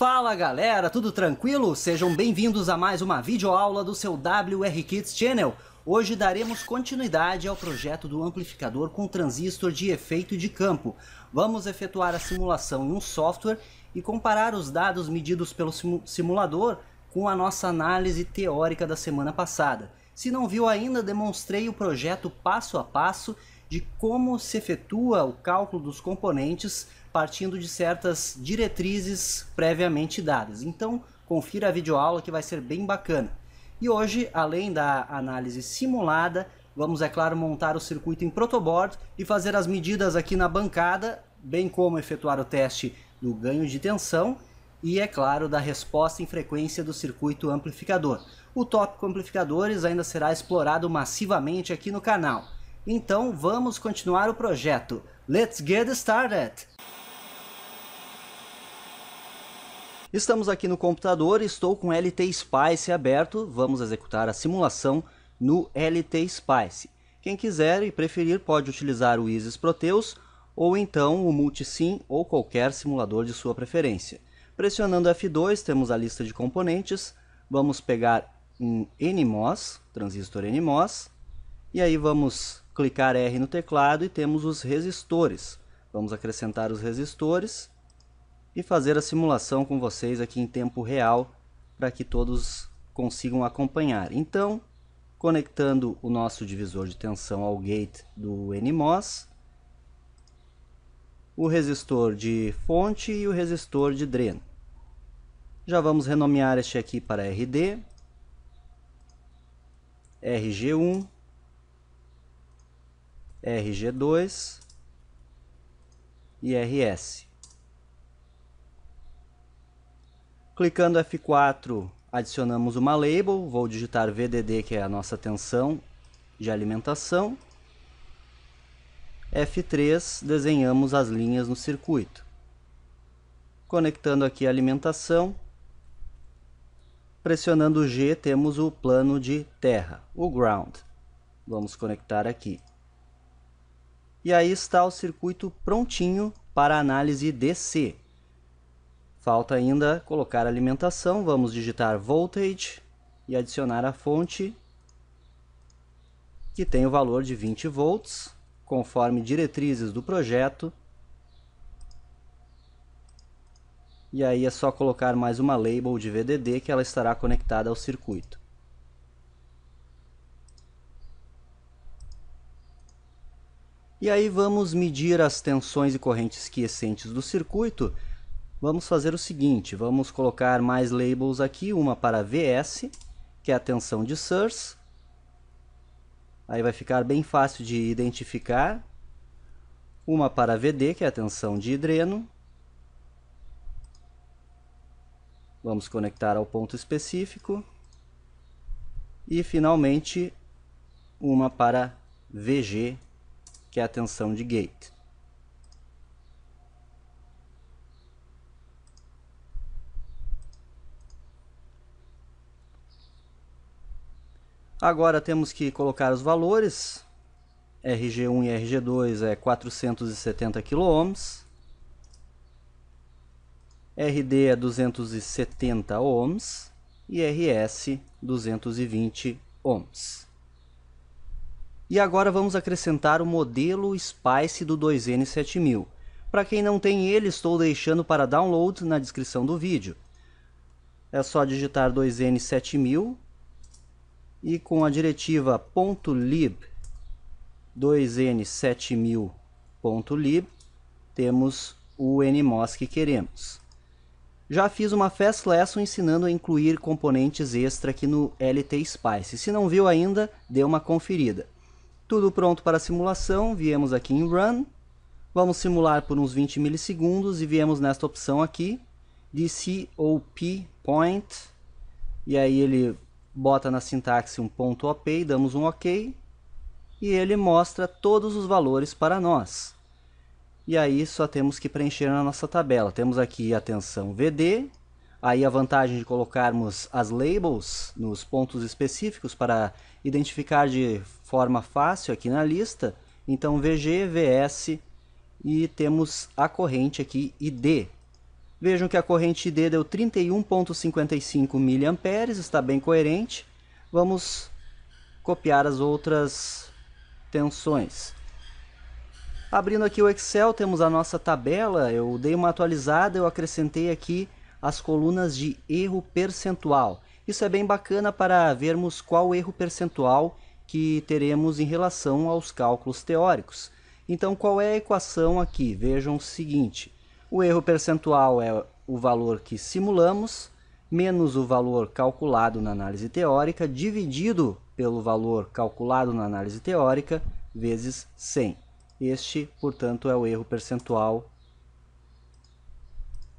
Fala galera, tudo tranquilo? Sejam bem-vindos a mais uma videoaula do seu WR Kids Channel. Hoje daremos continuidade ao projeto do amplificador com transistor de efeito de campo. Vamos efetuar a simulação em um software e comparar os dados medidos pelo simulador com a nossa análise teórica da semana passada. Se não viu ainda, demonstrei o projeto passo a passo de como se efetua o cálculo dos componentes partindo de certas diretrizes previamente dadas. Então, confira a videoaula que vai ser bem bacana. E hoje, além da análise simulada, vamos, é claro, montar o circuito em protoboard e fazer as medidas aqui na bancada, bem como efetuar o teste do ganho de tensão e, é claro, da resposta em frequência do circuito amplificador. O tópico amplificadores ainda será explorado massivamente aqui no canal. Então vamos continuar o projeto. Let's get started! Estamos aqui no computador, estou com LT Spice aberto, vamos executar a simulação no LT Spice. Quem quiser e preferir pode utilizar o ISIS Proteus ou então o Multisim ou qualquer simulador de sua preferência. Pressionando F2 temos a lista de componentes, vamos pegar um NMOS, transistor NMOS, e aí vamos clicar R no teclado e temos os resistores. Vamos acrescentar os resistores e fazer a simulação com vocês aqui em tempo real para que todos consigam acompanhar. Então, conectando o nosso divisor de tensão ao gate do NMOS, o resistor de fonte e o resistor de dreno. Já vamos renomear este aqui para RD, RG1, RG2 e RS. Clicando F4, adicionamos uma label, vou digitar VDD, que é a nossa tensão de alimentação. F3, desenhamos as linhas no circuito. Conectando aqui a alimentação, pressionando G, temos o plano de terra, o ground. Vamos conectar aqui. E aí está o circuito prontinho para análise DC, Falta ainda colocar alimentação, vamos digitar voltage e adicionar a fonte que tem o valor de 20 volts, conforme diretrizes do projeto. E aí é só colocar mais uma label de VDD que ela estará conectada ao circuito. E aí vamos medir as tensões e correntes quiescentes do circuito vamos fazer o seguinte, vamos colocar mais labels aqui, uma para VS, que é a tensão de source. Aí vai ficar bem fácil de identificar. Uma para VD, que é a tensão de hidreno. Vamos conectar ao ponto específico. E finalmente, uma para VG, que é a tensão de gate. Agora temos que colocar os valores. RG1 e RG2 é 470 kΩ. RD é 270 ohms e RS 220 ohms. E agora vamos acrescentar o modelo SPICE do 2N7000. Para quem não tem ele, estou deixando para download na descrição do vídeo. É só digitar 2N7000 e com a diretiva .lib 2n7000.lib temos o nmos que queremos. Já fiz uma Fast Lesson ensinando a incluir componentes extra aqui no LT Spice. Se não viu ainda, dê uma conferida. Tudo pronto para simulação, viemos aqui em Run. Vamos simular por uns 20 milissegundos e viemos nesta opção aqui, de Point. E aí ele bota na sintaxe um ponto .op, damos um OK e ele mostra todos os valores para nós. E aí só temos que preencher na nossa tabela. Temos aqui a tensão VD, aí a vantagem de colocarmos as labels nos pontos específicos para identificar de forma fácil aqui na lista. Então VG, VS e temos a corrente aqui ID, Vejam que a corrente D deu 31,55 mA, está bem coerente. Vamos copiar as outras tensões. Abrindo aqui o Excel, temos a nossa tabela. Eu dei uma atualizada, eu acrescentei aqui as colunas de erro percentual. Isso é bem bacana para vermos qual erro percentual que teremos em relação aos cálculos teóricos. Então, qual é a equação aqui? Vejam o seguinte. O erro percentual é o valor que simulamos menos o valor calculado na análise teórica dividido pelo valor calculado na análise teórica vezes 100. Este, portanto, é o erro percentual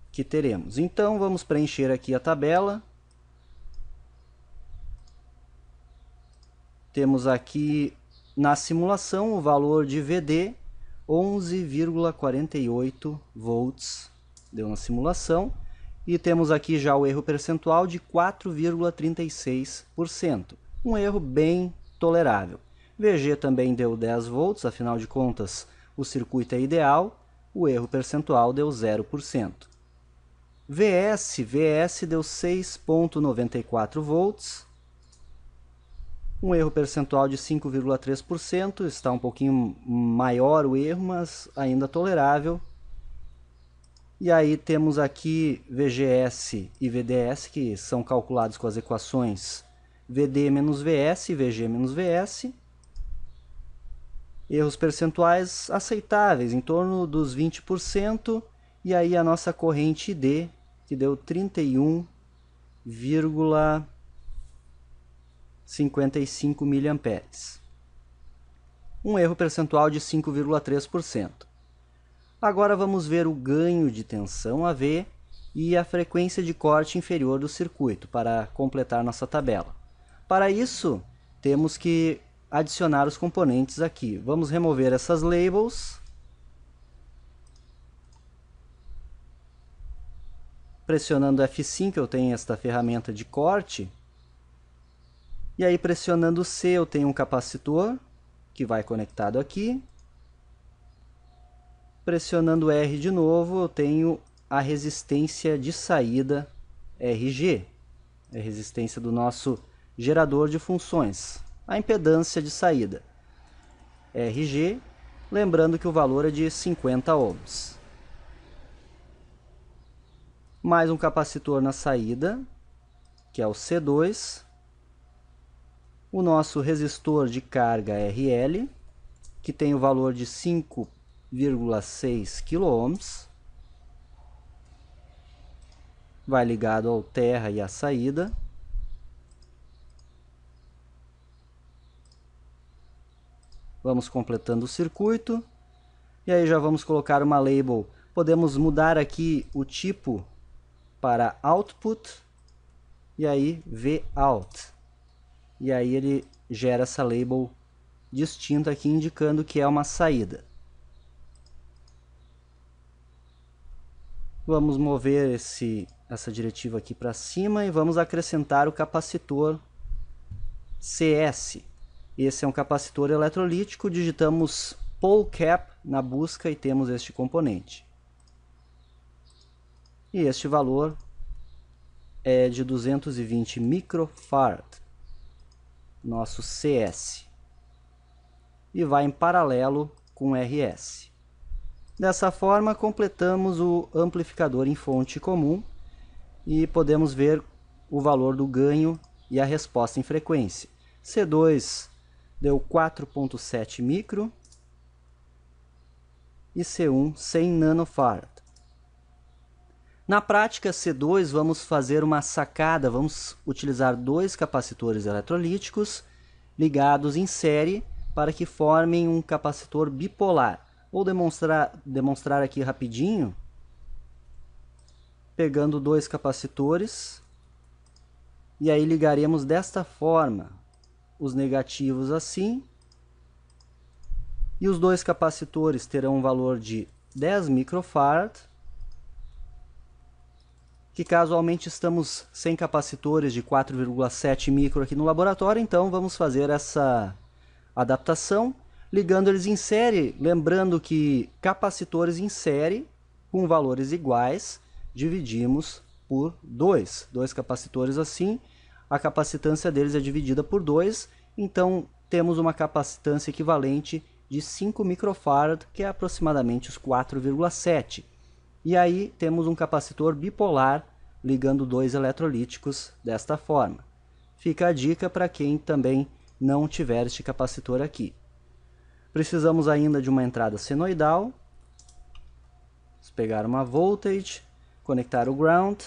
que teremos. Então, vamos preencher aqui a tabela. Temos aqui na simulação o valor de VD 11,48 volts. Deu na simulação. E temos aqui já o erro percentual de 4,36%. Um erro bem tolerável. VG também deu 10 volts, afinal de contas o circuito é ideal. O erro percentual deu 0%. VS, VS deu 6,94 volts um erro percentual de 5,3%, está um pouquinho maior o erro, mas ainda tolerável. E aí temos aqui VGS e VDS, que são calculados com as equações VD menos VS e VG menos VS. Erros percentuais aceitáveis, em torno dos 20%, e aí a nossa corrente D, que deu 31,5%. 55 mA. Um erro percentual de 5,3%. Agora vamos ver o ganho de tensão AV e a frequência de corte inferior do circuito para completar nossa tabela. Para isso, temos que adicionar os componentes aqui. Vamos remover essas labels. Pressionando F5 eu tenho esta ferramenta de corte e aí pressionando C eu tenho um capacitor que vai conectado aqui. Pressionando R de novo eu tenho a resistência de saída RG. É a resistência do nosso gerador de funções. A impedância de saída RG, lembrando que o valor é de 50 ohms. Mais um capacitor na saída, que é o C2, o nosso resistor de carga RL, que tem o valor de 5,6 kΩ, vai ligado ao terra e à saída. Vamos completando o circuito. E aí já vamos colocar uma label. Podemos mudar aqui o tipo para output e aí vout e aí ele gera essa label distinta aqui indicando que é uma saída. Vamos mover esse, essa diretiva aqui para cima e vamos acrescentar o capacitor CS. Esse é um capacitor eletrolítico, digitamos pole cap na busca e temos este componente. E este valor é de 220 microfarad nosso CS, e vai em paralelo com RS. Dessa forma, completamos o amplificador em fonte comum e podemos ver o valor do ganho e a resposta em frequência. C2 deu 4.7 micro e C1 100 nanofarad. Na prática C2, vamos fazer uma sacada, vamos utilizar dois capacitores eletrolíticos ligados em série para que formem um capacitor bipolar. Vou demonstrar, demonstrar aqui rapidinho, pegando dois capacitores, e aí ligaremos desta forma, os negativos assim, e os dois capacitores terão um valor de 10 microfarads que casualmente estamos sem capacitores de 4,7 micro aqui no laboratório, então vamos fazer essa adaptação ligando eles em série, lembrando que capacitores em série com valores iguais dividimos por 2. Dois capacitores assim, a capacitância deles é dividida por 2, então temos uma capacitância equivalente de 5 microfarad, que é aproximadamente os 4,7. E aí temos um capacitor bipolar ligando dois eletrolíticos desta forma. Fica a dica para quem também não tiver este capacitor aqui. Precisamos ainda de uma entrada senoidal. Vamos pegar uma voltage, conectar o ground.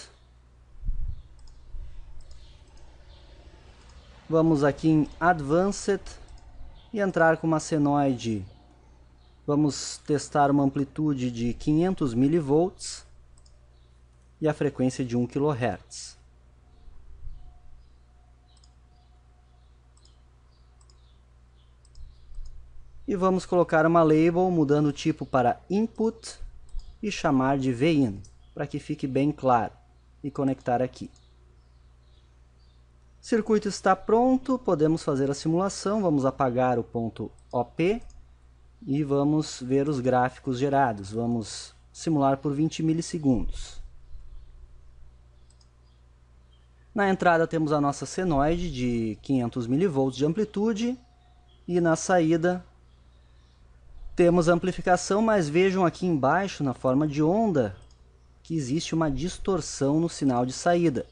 Vamos aqui em Advanced e entrar com uma senoide Vamos testar uma amplitude de 500 mV e a frequência de 1 kHz. E vamos colocar uma label mudando o tipo para input e chamar de vin, para que fique bem claro, e conectar aqui. O circuito está pronto, podemos fazer a simulação, vamos apagar o ponto OP e vamos ver os gráficos gerados. Vamos simular por 20 milissegundos. Na entrada temos a nossa senoide de 500 mV de amplitude e na saída temos a amplificação, mas vejam aqui embaixo na forma de onda que existe uma distorção no sinal de saída.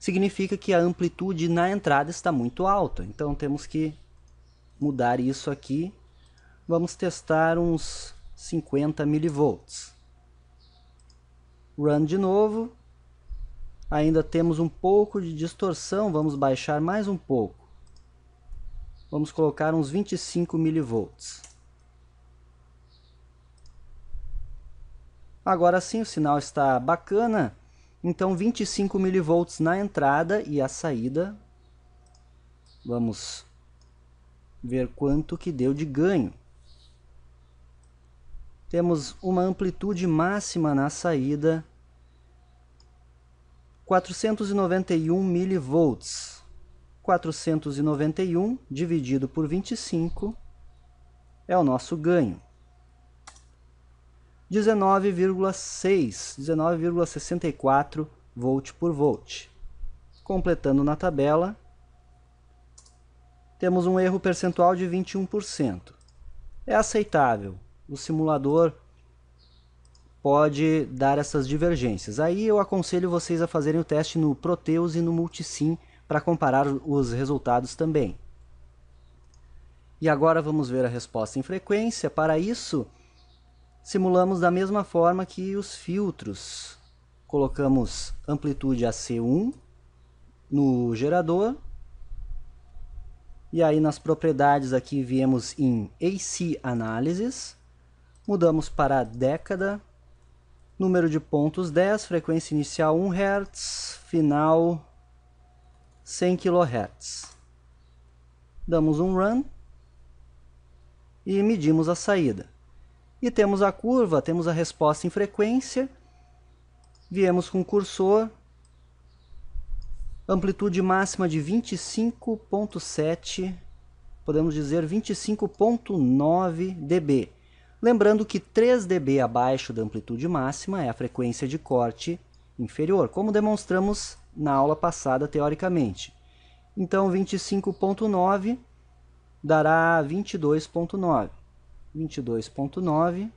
Significa que a amplitude na entrada está muito alta, então temos que mudar isso aqui vamos testar uns 50 milivolts. Run de novo. Ainda temos um pouco de distorção, vamos baixar mais um pouco. Vamos colocar uns 25 milivolts. Agora sim, o sinal está bacana. Então 25 milivolts na entrada e a saída. Vamos ver quanto que deu de ganho. Temos uma amplitude máxima na saída 491 milivolts. 491 dividido por 25 é o nosso ganho. 19,6, 19,64 volt por volt. Completando na tabela, temos um erro percentual de 21%. É aceitável, o simulador pode dar essas divergências. Aí eu aconselho vocês a fazerem o teste no Proteus e no Multisim para comparar os resultados também. E agora vamos ver a resposta em frequência. Para isso, simulamos da mesma forma que os filtros. Colocamos amplitude a C1 no gerador. E aí nas propriedades aqui viemos em AC analysis. Mudamos para a década. Número de pontos 10, frequência inicial 1 Hz, final 100 kHz. Damos um run e medimos a saída. E temos a curva, temos a resposta em frequência. Viemos com o cursor. Amplitude máxima de 25.7, podemos dizer 25.9 dB. Lembrando que 3 dB abaixo da amplitude máxima é a frequência de corte inferior, como demonstramos na aula passada teoricamente. Então 25.9 dará 22.9. 22.9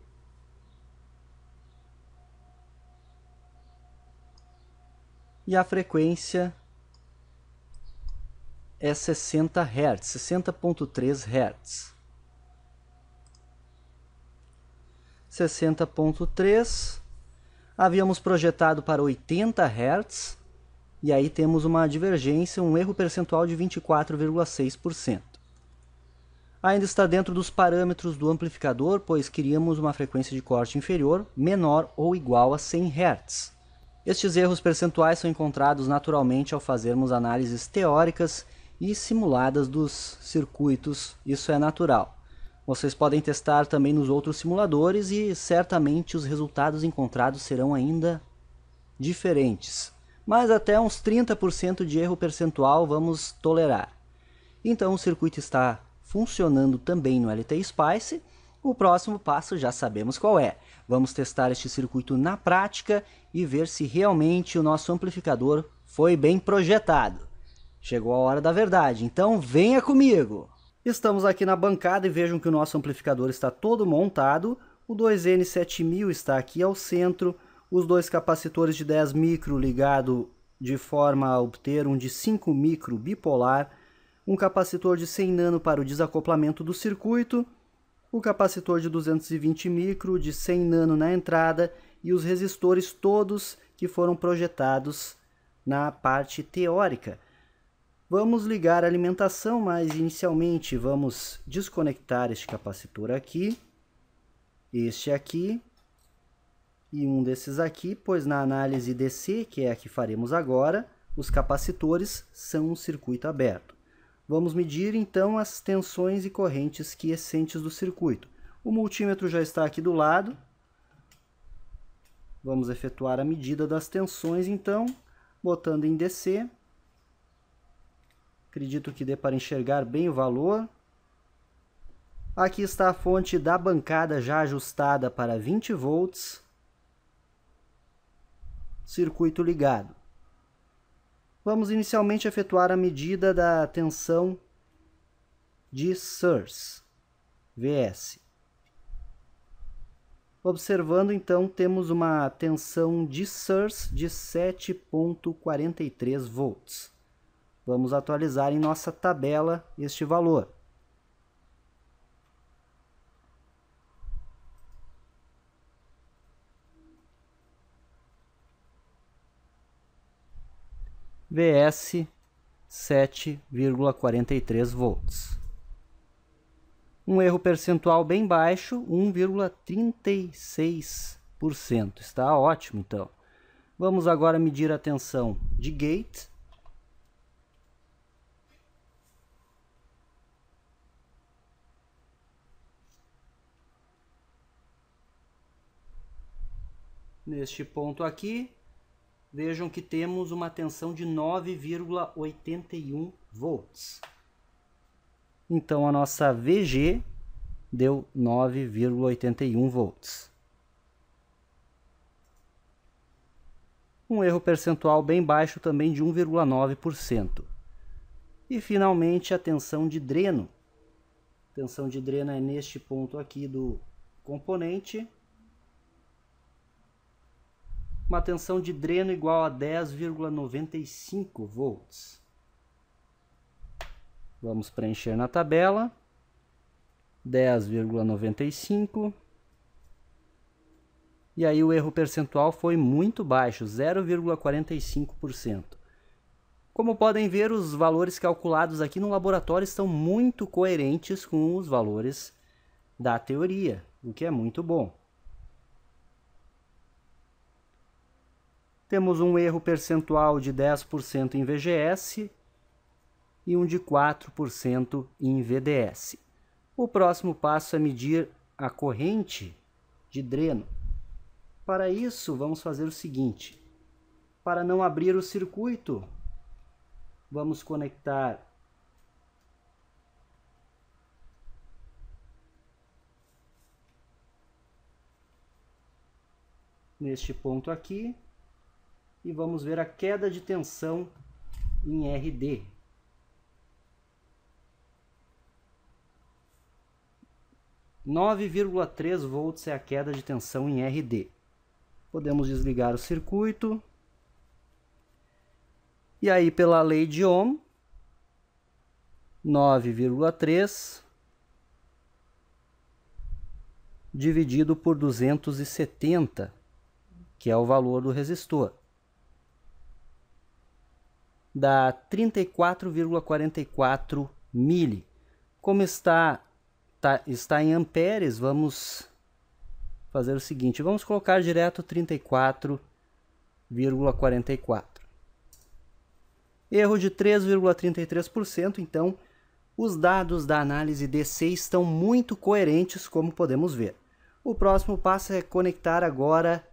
e a frequência é 60 Hz, 60.3 Hz. 60.3. Havíamos projetado para 80 Hz e aí temos uma divergência, um erro percentual de 24,6%. Ainda está dentro dos parâmetros do amplificador, pois queríamos uma frequência de corte inferior, menor ou igual a 100 Hz. Estes erros percentuais são encontrados naturalmente ao fazermos análises teóricas e simuladas dos circuitos, isso é natural. Vocês podem testar também nos outros simuladores e certamente os resultados encontrados serão ainda diferentes. Mas até uns 30% de erro percentual vamos tolerar. Então o circuito está funcionando também no LT Spice. O próximo passo já sabemos qual é. Vamos testar este circuito na prática e ver se realmente o nosso amplificador foi bem projetado. Chegou a hora da verdade, então venha comigo! Estamos aqui na bancada e vejam que o nosso amplificador está todo montado. O 2N7000 está aqui ao centro. Os dois capacitores de 10 micro ligado de forma a obter um de 5 micro bipolar. Um capacitor de 100 nano para o desacoplamento do circuito. O capacitor de 220 micro, de 100 nano na entrada. E os resistores todos que foram projetados na parte teórica. Vamos ligar a alimentação, mas inicialmente vamos desconectar este capacitor aqui, este aqui e um desses aqui, pois na análise DC, que é a que faremos agora, os capacitores são um circuito aberto. Vamos medir então as tensões e correntes quiescentes do circuito. O multímetro já está aqui do lado. Vamos efetuar a medida das tensões então, botando em DC Acredito que dê para enxergar bem o valor. Aqui está a fonte da bancada já ajustada para 20 volts. Circuito ligado. Vamos inicialmente efetuar a medida da tensão de SIRS, VS. Observando então, temos uma tensão de SIRS de 7.43 volts. Vamos atualizar em nossa tabela este valor. VS 7,43 volts. Um erro percentual bem baixo, 1,36%. Está ótimo, então. Vamos agora medir a tensão de gate Neste ponto aqui, vejam que temos uma tensão de 9,81 volts. Então a nossa VG deu 9,81 volts. Um erro percentual bem baixo também de 1,9%. E finalmente a tensão de dreno. A tensão de dreno é neste ponto aqui do componente uma tensão de dreno igual a 10,95 volts. Vamos preencher na tabela. 10,95. E aí o erro percentual foi muito baixo, 0,45%. Como podem ver, os valores calculados aqui no laboratório estão muito coerentes com os valores da teoria, o que é muito bom. temos um erro percentual de 10% em VGS e um de 4% em VDS. O próximo passo é medir a corrente de dreno. Para isso, vamos fazer o seguinte. Para não abrir o circuito, vamos conectar neste ponto aqui e vamos ver a queda de tensão em RD. Nove vírgula três volts é a queda de tensão em RD. Podemos desligar o circuito. E aí, pela lei de Ohm, 9,3 dividido por 270, que é o valor do resistor dá 34,44 mili. Como está, tá, está em amperes, vamos fazer o seguinte, vamos colocar direto 34,44. Erro de 3,33%, então os dados da análise DC estão muito coerentes, como podemos ver. O próximo passo é conectar agora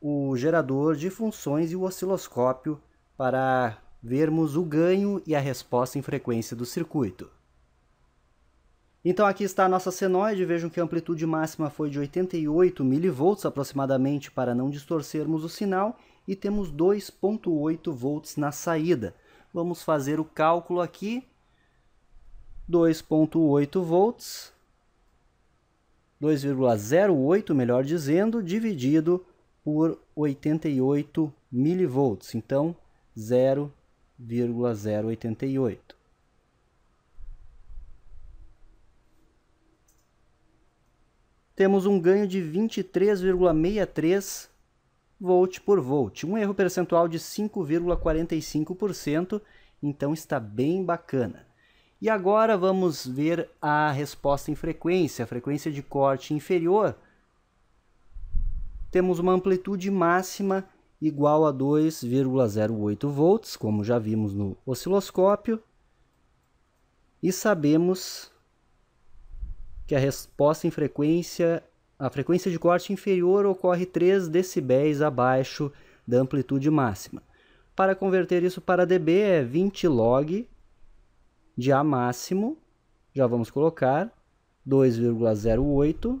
o gerador de funções e o osciloscópio para vermos o ganho e a resposta em frequência do circuito. Então aqui está a nossa senoide, vejam que a amplitude máxima foi de 88 mV aproximadamente para não distorcermos o sinal e temos 2.8 volts na saída. Vamos fazer o cálculo aqui. 2.8 volts, 2,08 melhor dizendo, dividido por 88 milivolts. Então 0,088. Temos um ganho de 23,63 volt por volt, um erro percentual de 5,45%, então está bem bacana. E agora vamos ver a resposta em frequência, a frequência de corte inferior. Temos uma amplitude máxima igual a 2,08 volts, como já vimos no osciloscópio, e sabemos que a resposta em frequência, a frequência de corte inferior ocorre 3 decibéis abaixo da amplitude máxima. Para converter isso para dB é 20 log de A máximo, já vamos colocar 2,08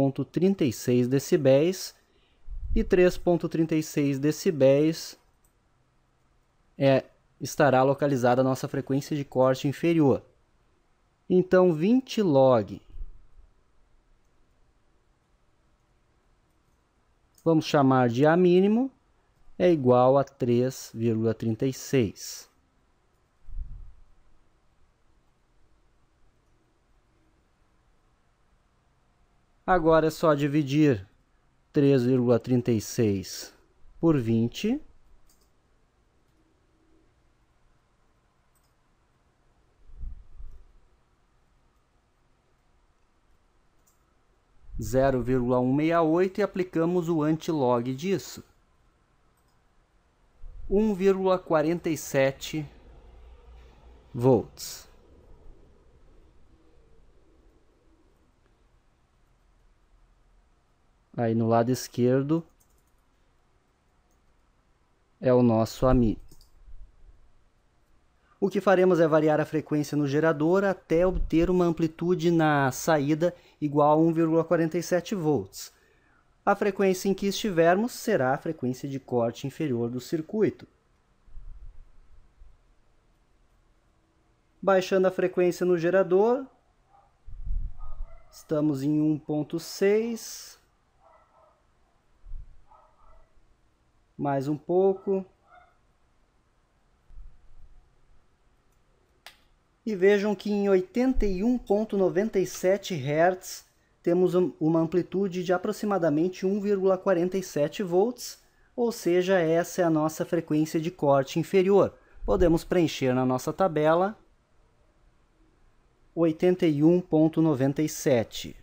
3.36 decibéis e 3.36 decibéis é, estará localizada a nossa frequência de corte inferior. Então 20 log. Vamos chamar de A mínimo é igual a 3,36. Agora é só dividir 3,36 por 20. zero vírgula um oito e aplicamos o antilog disso. um vírgula quarenta e sete volts. Aí no lado esquerdo é o nosso AMI. O que faremos é variar a frequência no gerador até obter uma amplitude na saída igual a 1,47 volts. A frequência em que estivermos será a frequência de corte inferior do circuito. Baixando a frequência no gerador, estamos em 1.6 mais um pouco. E vejam que em 81.97 Hz temos uma amplitude de aproximadamente 1,47 volts, ou seja, essa é a nossa frequência de corte inferior. Podemos preencher na nossa tabela 81.97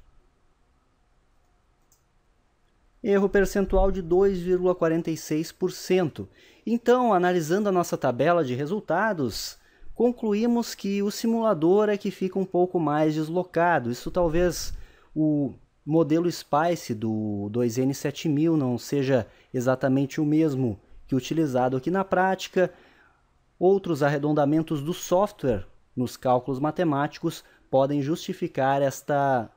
erro percentual de 2,46%. Então, analisando a nossa tabela de resultados, concluímos que o simulador é que fica um pouco mais deslocado. Isso talvez o modelo Spice do 2N7000 não seja exatamente o mesmo que utilizado aqui na prática. Outros arredondamentos do software nos cálculos matemáticos podem justificar esta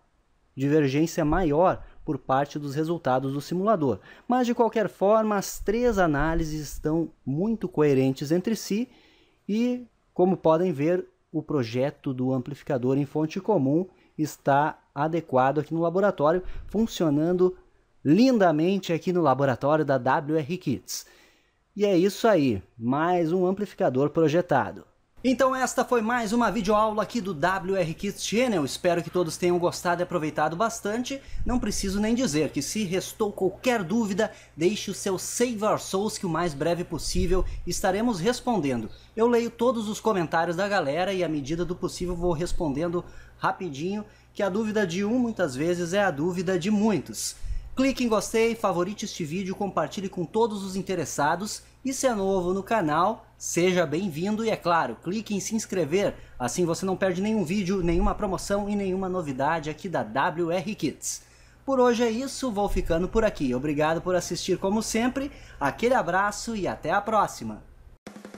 divergência maior, por parte dos resultados do simulador. Mas de qualquer forma, as três análises estão muito coerentes entre si e, como podem ver, o projeto do amplificador em fonte comum está adequado aqui no laboratório, funcionando lindamente aqui no laboratório da WR Kits. E é isso aí, mais um amplificador projetado. Então esta foi mais uma videoaula aqui do WR Kids Channel. Espero que todos tenham gostado e aproveitado bastante. Não preciso nem dizer que se restou qualquer dúvida, deixe o seu Save Our Souls que o mais breve possível estaremos respondendo. Eu leio todos os comentários da galera e à medida do possível vou respondendo rapidinho, que a dúvida de um muitas vezes é a dúvida de muitos. Clique em gostei, favorite este vídeo, compartilhe com todos os interessados e se é novo no canal, seja bem-vindo e é claro, clique em se inscrever, assim você não perde nenhum vídeo, nenhuma promoção e nenhuma novidade aqui da WR Kits. Por hoje é isso, vou ficando por aqui. Obrigado por assistir como sempre, aquele abraço e até a próxima!